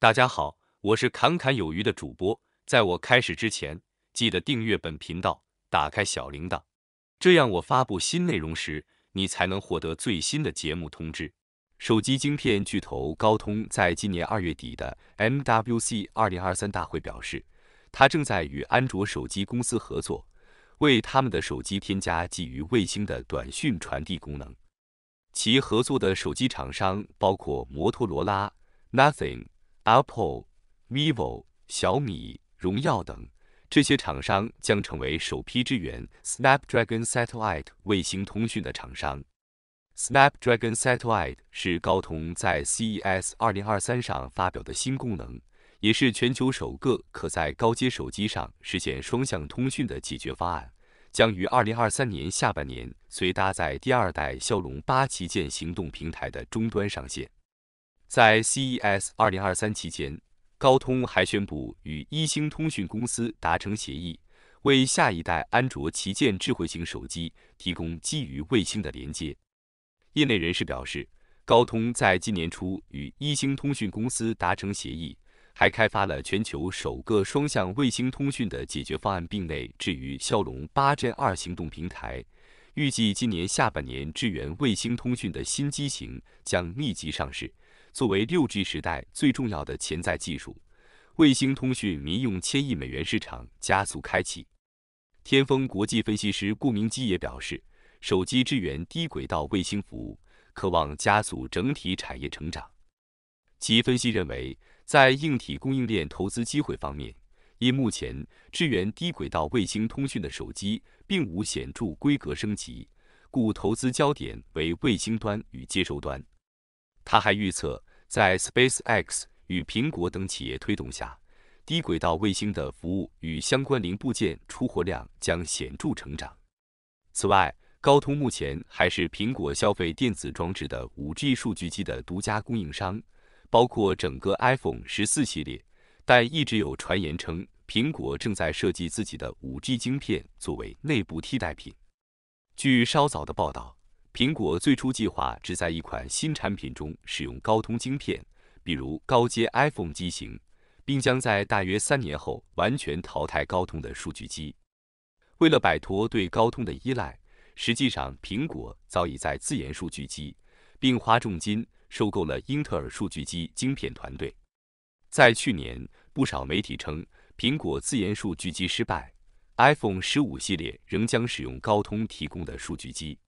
大家好，我是侃侃有余的主播。在我开始之前，记得订阅本频道，打开小铃铛，这样我发布新内容时，你才能获得最新的节目通知。手机晶片巨头高通在今年二月底的 MWC 2023大会表示，他正在与安卓手机公司合作，为他们的手机添加基于卫星的短讯传递功能。其合作的手机厂商包括摩托罗拉、Nothing。Apple、Vivo、小米、荣耀等这些厂商将成为首批支援 Snapdragon Satellite 卫星通讯的厂商。Snapdragon Satellite 是高通在 CES 二零二三上发表的新功能，也是全球首个可在高阶手机上实现双向通讯的解决方案，将于二零二三年下半年随搭载第二代骁龙八旗舰行动平台的终端上线。在 CES 2023期间，高通还宣布与一星通讯公司达成协议，为下一代安卓旗舰智慧型手机提供基于卫星的连接。业内人士表示，高通在今年初与一星通讯公司达成协议，还开发了全球首个双向卫星通讯的解决方案，并内置于骁龙八 Gen 2行动平台。预计今年下半年，支援卫星通讯的新机型将密集上市。作为六 G 时代最重要的潜在技术，卫星通讯民用千亿美元市场加速开启。天风国际分析师顾明基也表示，手机支援低轨道卫星服务，渴望加速整体产业成长。其分析认为，在硬体供应链投资机会方面，因目前支援低轨道卫星通讯的手机并无显著规格升级，故投资焦点为卫星端与接收端。他还预测，在 SpaceX 与苹果等企业推动下，低轨道卫星的服务与相关零部件出货量将显著成长。此外，高通目前还是苹果消费电子装置的 5G 数据机的独家供应商，包括整个 iPhone 十四系列。但一直有传言称，苹果正在设计自己的 5G 晶片作为内部替代品。据稍早的报道。苹果最初计划只在一款新产品中使用高通晶片，比如高阶 iPhone 机型，并将在大约三年后完全淘汰高通的数据机。为了摆脱对高通的依赖，实际上苹果早已在自研数据机，并花重金收购了英特尔数据机晶片团队。在去年，不少媒体称苹果自研数据机失败，iPhone 十五系列仍将使用高通提供的数据机。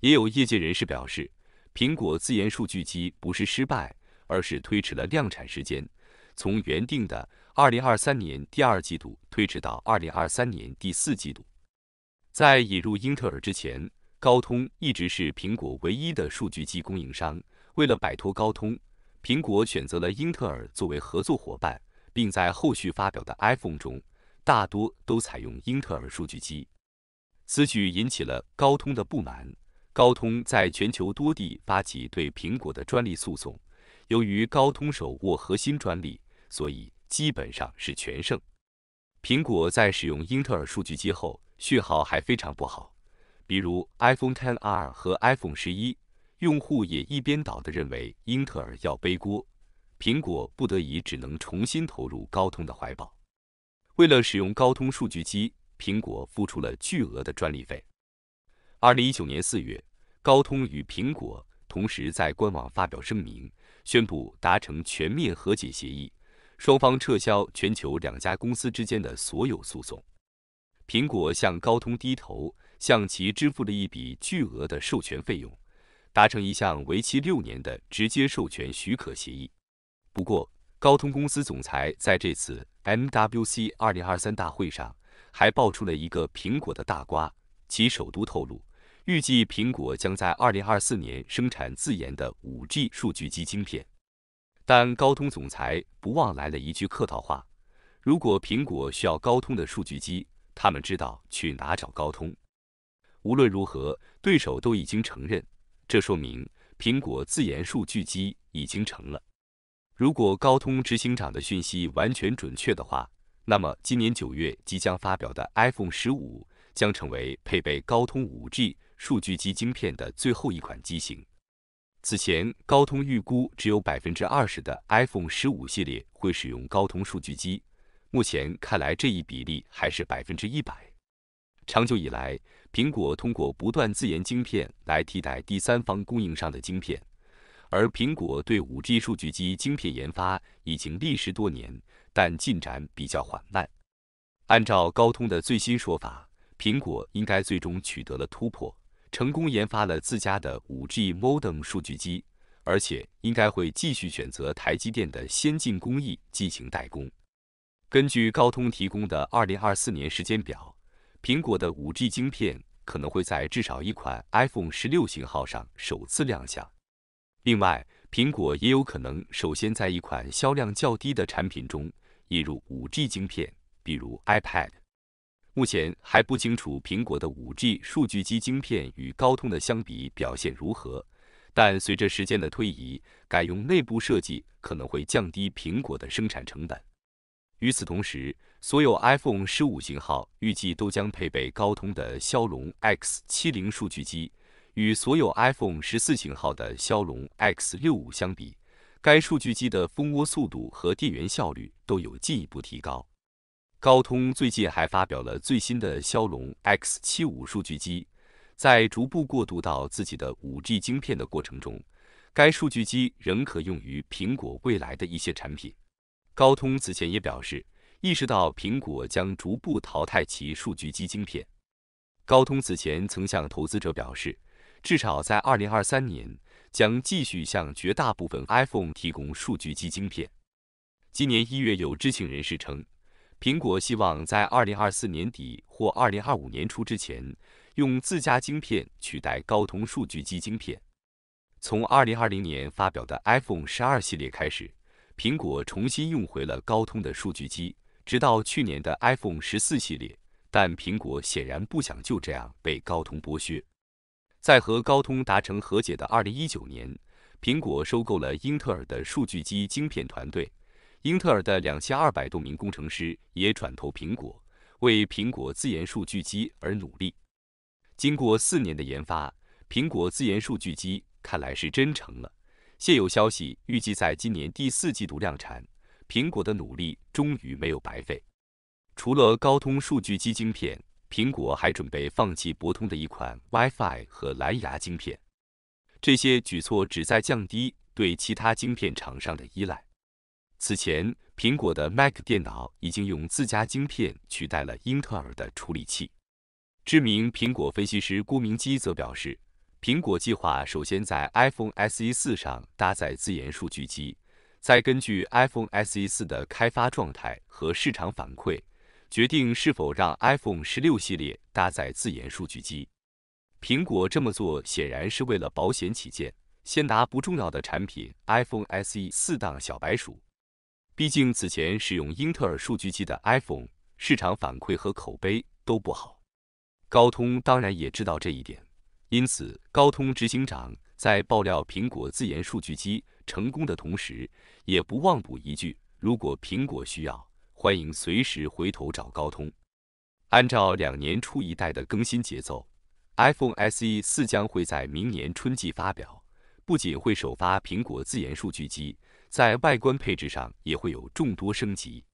也有业界人士表示，苹果自研数据机不是失败，而是推迟了量产时间，从原定的二零二三年第二季度推迟到二零二三年第四季度。在引入英特尔之前，高通一直是苹果唯一的数据机供应商。为了摆脱高通，苹果选择了英特尔作为合作伙伴，并在后续发表的 iPhone 中，大多都采用英特尔数据机。此举引起了高通的不满。高通在全球多地发起对苹果的专利诉讼。由于高通手握核心专利，所以基本上是全胜。苹果在使用英特尔数据机后，续航还非常不好。比如 iPhone 10R 和 iPhone 十一，用户也一边倒的认为英特尔要背锅。苹果不得已只能重新投入高通的怀抱。为了使用高通数据机，苹果付出了巨额的专利费。二零一九年四月，高通与苹果同时在官网发表声明，宣布达成全面和解协议，双方撤销全球两家公司之间的所有诉讼。苹果向高通低头，向其支付了一笔巨额的授权费用，达成一项为期六年的直接授权许可协议。不过，高通公司总裁在这次 MWC 二零二三大会上还爆出了一个苹果的大瓜，其首都透露。预计苹果将在2024年生产自研的 5G 数据机晶片，但高通总裁不忘来了一句客套话：如果苹果需要高通的数据机，他们知道去哪找高通。无论如何，对手都已经承认，这说明苹果自研数据机已经成了。如果高通执行长的讯息完全准确的话，那么今年九月即将发表的 iPhone 十五。将成为配备高通 5G 数据机晶片的最后一款机型。此前，高通预估只有百分之二十的 iPhone 十五系列会使用高通数据机，目前看来这一比例还是百分之一百。长久以来，苹果通过不断自研晶片来替代第三方供应商的晶片，而苹果对 5G 数据机晶片研发已经历时多年，但进展比较缓慢。按照高通的最新说法。苹果应该最终取得了突破，成功研发了自家的 5G modem 数据机，而且应该会继续选择台积电的先进工艺进行代工。根据高通提供的2024年时间表，苹果的 5G 晶片可能会在至少一款 iPhone 16型号上首次亮相。另外，苹果也有可能首先在一款销量较低的产品中引入 5G 晶片，比如 iPad。目前还不清楚苹果的 5G 数据机晶片与高通的相比表现如何，但随着时间的推移，改用内部设计可能会降低苹果的生产成本。与此同时，所有 iPhone 15型号预计都将配备高通的骁龙 X70 数据机，与所有 iPhone 14型号的骁龙 X65 相比，该数据机的蜂窝速度和电源效率都有进一步提高。高通最近还发表了最新的骁龙 X75 数据机，在逐步过渡到自己的 5G 晶片的过程中，该数据机仍可用于苹果未来的一些产品。高通此前也表示，意识到苹果将逐步淘汰其数据机晶片。高通此前曾向投资者表示，至少在2023年将继续向绝大部分 iPhone 提供数据机晶片。今年一月，有知情人士称。苹果希望在二零二四年底或二零二五年初之前，用自家晶片取代高通数据机晶片。从二零二零年发表的 iPhone 十二系列开始，苹果重新用回了高通的数据机，直到去年的 iPhone 十四系列。但苹果显然不想就这样被高通剥削。在和高通达成和解的二零一九年，苹果收购了英特尔的数据机晶片团队。英特尔的两千二百多名工程师也转投苹果，为苹果自研数据机而努力。经过四年的研发，苹果自研数据机看来是真成了。现有消息预计在今年第四季度量产。苹果的努力终于没有白费。除了高通数据机晶片，苹果还准备放弃博通的一款 WiFi 和蓝牙晶片。这些举措旨在降低对其他晶片厂商的依赖。此前，苹果的 Mac 电脑已经用自家晶片取代了英特尔的处理器。知名苹果分析师郭明基则表示，苹果计划首先在 iPhone SE 四上搭载自研数据机，再根据 iPhone SE 四的开发状态和市场反馈，决定是否让 iPhone 十六系列搭载自研数据机。苹果这么做显然是为了保险起见，先拿不重要的产品 iPhone SE 四当小白鼠。毕竟此前使用英特尔数据机的 iPhone 市场反馈和口碑都不好，高通当然也知道这一点，因此高通执行长在爆料苹果自研数据机成功的同时，也不忘补一句：如果苹果需要，欢迎随时回头找高通。按照两年出一代的更新节奏，iPhone SE 四将会在明年春季发表，不仅会首发苹果自研数据机。在外观配置上也会有众多升级。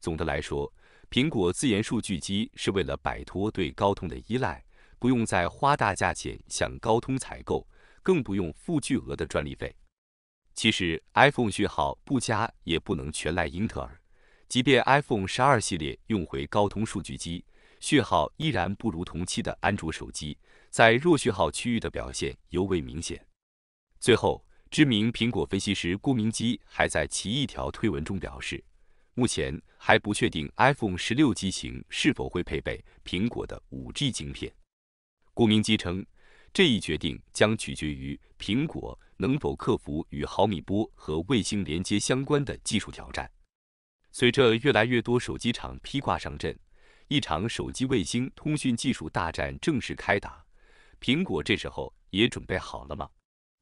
总的来说，苹果自研数据机是为了摆脱对高通的依赖，不用再花大价钱向高通采购，更不用付巨额的专利费。其实，iPhone 序号不加也不能全赖英特尔，即便 iPhone 12系列用回高通数据机，序号依然不如同期的安卓手机，在弱序号区域的表现尤为明显。最后。知名苹果分析师郭明基还在其一条推文中表示，目前还不确定 iPhone 十六机型是否会配备苹果的 5G 晶片。郭明基称，这一决定将取决于苹果能否克服与毫米波和卫星连接相关的技术挑战。随着越来越多手机厂披挂上阵，一场手机卫星通讯技术大战正式开打。苹果这时候也准备好了吗？